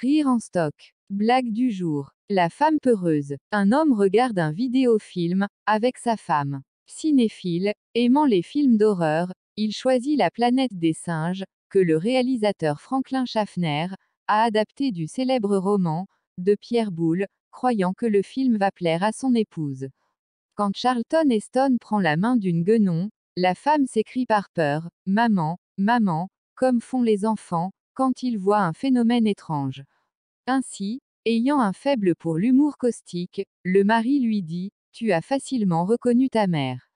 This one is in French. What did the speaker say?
Rire en stock. Blague du jour. La femme peureuse. Un homme regarde un vidéofilm, avec sa femme. Cinéphile, aimant les films d'horreur, il choisit La planète des singes, que le réalisateur Franklin Schaffner a adapté du célèbre roman, de Pierre Boulle, croyant que le film va plaire à son épouse. Quand Charlton Heston prend la main d'une guenon, la femme s'écrie par peur, Maman, maman, comme font les enfants, quand il voit un phénomène étrange. Ainsi, ayant un faible pour l'humour caustique, le mari lui dit, Tu as facilement reconnu ta mère.